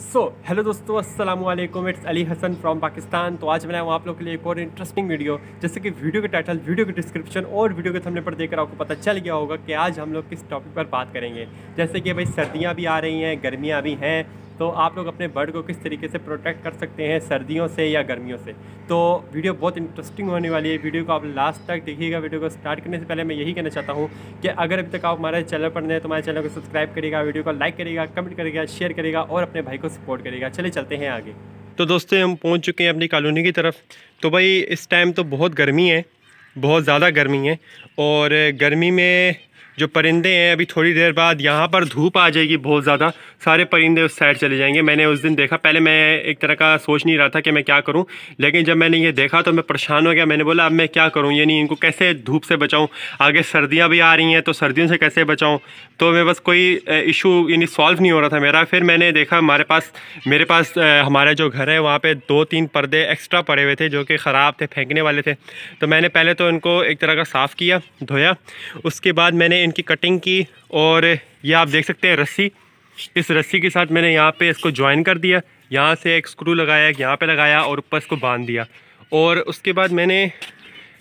सो so, hello दोस्तों अस्सलाम वालेकुम इट्स अली हसन फ्रॉम पाकिस्तान तो आज हूँ आप लोग के लिए एक और इंटरेस्टिंग वीडियो जैसे कि वीडियो के टाइटल वीडियो के डिस्क्रिप्शन और वीडियो के थंबनेल पर देखकर आपको पता चल गया होगा कि आज हम लोग किस टॉपिक पर बात करेंगे जैसे कि भाई सर्दियाँ भी आ रही हैं गर्मियाँ भी हैं तो आप लोग अपने बर्ड को किस तरीके से प्रोटेक्ट कर सकते हैं सर्दियों से या गर्मियों से तो वीडियो बहुत इंटरेस्टिंग होने वाली है वीडियो को आप लास्ट तक देखिएगा वीडियो को स्टार्ट करने से पहले मैं यही कहना चाहता हूँ कि अगर अभी तक आप हमारे चैनल पर नए तो हमारे चैनल को सब्सक्राइब करेगा वीडियो को लाइक करेगा कमेंट करेगा शेयर करेगा और अपने भाई को सपोर्ट करेगा चले चलते हैं आगे तो दोस्तों हम पहुँच चुके हैं अपनी कॉलोनी की तरफ तो भाई इस टाइम तो बहुत गर्मी है बहुत ज़्यादा गर्मी है और गर्मी में जो परिंदे हैं अभी थोड़ी देर बाद यहाँ पर धूप आ जाएगी बहुत ज़्यादा सारे परिंदे उस साइड चले जाएंगे मैंने उस दिन देखा पहले मैं एक तरह का सोच नहीं रहा था कि मैं क्या करूँ लेकिन जब मैंने ये देखा तो मैं परेशान हो गया मैंने बोला अब मैं क्या करूँ यानी इनको कैसे धूप से बचाऊँ आगे सर्दियाँ भी आ रही हैं तो सर्दियों से कैसे बचाऊँ तो मैं बस कोई इशू यानी सॉल्व नहीं हो रहा था मेरा फिर मैंने देखा हमारे पास मेरे पास हमारा जो घर है वहाँ पर दो तीन पर्दे एक्स्ट्रा पड़े हुए थे जो कि ख़राब थे फेंकने वाले थे तो मैंने पहले तो इनको एक तरह का साफ़ किया धोया उसके बाद मैंने इनकी कटिंग की और ये आप देख सकते हैं रस्सी इस रस्सी के साथ मैंने यहाँ पे इसको ज्वाइन कर दिया यहाँ से एक स्क्रू लगाया एक यहाँ पे लगाया और ऊपर इसको बांध दिया और उसके बाद मैंने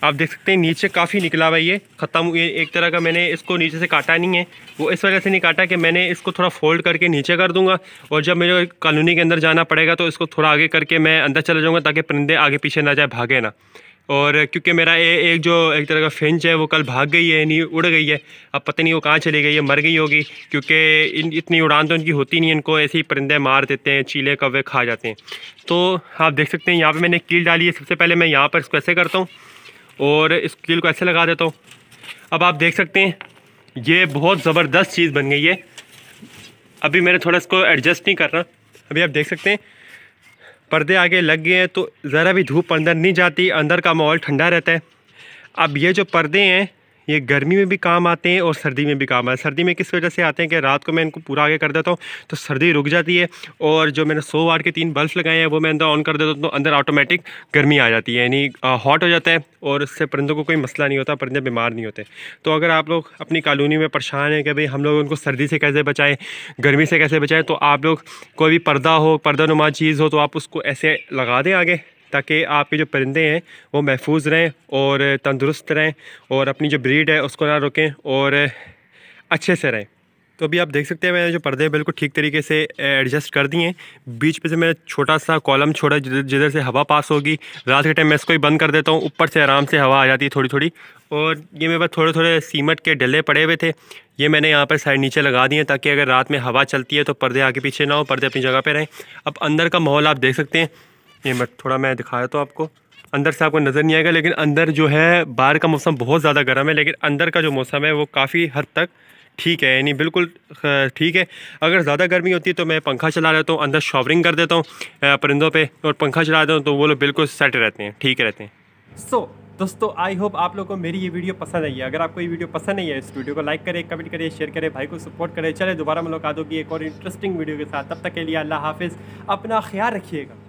आप देख सकते हैं नीचे काफ़ी निकला हुआ ये ख़त्म हुई एक तरह का मैंने इसको नीचे से काटा नहीं है वो इस वजह से नहीं काटा कि मैंने इसको थोड़ा फोल्ड करके नीचे कर दूंगा और जब मेरे कॉलोनी के अंदर जाना पड़ेगा तो इसको थोड़ा आगे करके मैं अंदर चला जाऊँगा ताकि परिंदे आगे पीछे ना जाए भागे ना और क्योंकि मेरा ए, एक जो एक तरह का फिंच है वो कल भाग गई है नहीं उड़ गई है अब पता नहीं वो कहाँ चली गई है मर गई होगी क्योंकि इन इतनी उड़ान तो इनकी होती नहीं इनको ऐसे ही परिंदे मार देते हैं चीले कवे खा जाते हैं तो आप देख सकते हैं यहाँ पर मैंने कील डाली है सबसे पहले मैं यहाँ पर इसको ऐसे करता हूँ और इस कील को ऐसे लगा देता हूँ अब आप देख सकते हैं ये बहुत ज़बरदस्त चीज़ बन गई है अभी मैंने थोड़ा इसको एडजस्ट नहीं कर रहा अभी आप देख सकते हैं पर्दे आगे लग गए हैं तो ज़रा भी धूप अंदर नहीं जाती अंदर का माहौल ठंडा रहता है अब ये जो पर्दे हैं ये गर्मी में भी काम आते हैं और सर्दी में भी काम आते हैं सर्दी में किस वजह से आते हैं कि रात को मैं इनको पूरा आगे कर देता हूँ तो सर्दी रुक जाती है और जो मैंने सौ वाट के तीन बल्ब लगाए हैं वो मैं अंदर ऑन कर देता हूँ तो अंदर ऑटोमेटिक गर्मी आ जाती है यानी हॉट हो जाता है और उससे परिंदों को कोई मसला नहीं होता परिंदे बीमार नहीं होते तो अगर आप लोग अपनी कॉलोनी में परेशान हैं कि भाई हम लोग उनको सर्दी से कैसे बचाएँ गर्मी से कैसे बचाएँ तो आप लोग कोई भी पर्दा हो पर्दा नुमा चीज़ हो तो आप उसको ऐसे लगा दें आगे ताकि आपके जो परिंदे हैं वो महफूज रहें और तंदुरुस्त रहें और अपनी जो ब्रीड है उसको ना रोकें और अच्छे से रहें तो अभी आप देख सकते हैं मैंने जो पर्दे बिल्कुल ठीक तरीके से एडजस्ट कर दिए हैं बीच पे से मैंने छोटा सा कॉलम छोड़ा जिधर से हवा पास होगी रात के टाइम मैं इसको ही बंद कर देता हूँ ऊपर से आराम से हवा आ जाती है थोड़ी थोड़ी और ये मेरे पास थोड़े थोड़े सीमट के डले पड़े हुए थे ये मैंने यहाँ पर साइड नीचे लगा दिए ताकि अगर रात में हवा चलती है तो पर्दे आगे पीछे ना हो पर्दे अपनी जगह पर रहें अब अंदर का माहौल आप देख सकते हैं ये मैं थोड़ा मैं दिखाया तो आपको अंदर से आपको नज़र नहीं आएगा लेकिन अंदर जो है बाहर का मौसम बहुत ज़्यादा गर्म है लेकिन अंदर का जो मौसम है वो काफ़ी हद तक ठीक है यानी बिल्कुल ठीक है अगर ज़्यादा गर्मी होती है तो मैं पंखा चला लेता हूँ अंदर शॉवरिंग कर देता हूँ परिंदों पे और पंखा चला देता हूँ तो वो लोग बिल्कुल सेट रहते हैं ठीक रहते हैं सो so, दोस्तों आई होप आप लोगों को मेरी ये वीडियो पसंद आई है अगर आपको ये वीडियो पसंद नहीं है इस वीडियो को लाइक करें कमेंट करें शेयर करें भाई को सपोर्ट करें चले दोबारा मुलाकात होगी एक और इंटरेस्टिंग वीडियो के साथ तब तक के लिए अल्लाह हाफिज़ अपना ख्याल रखिएगा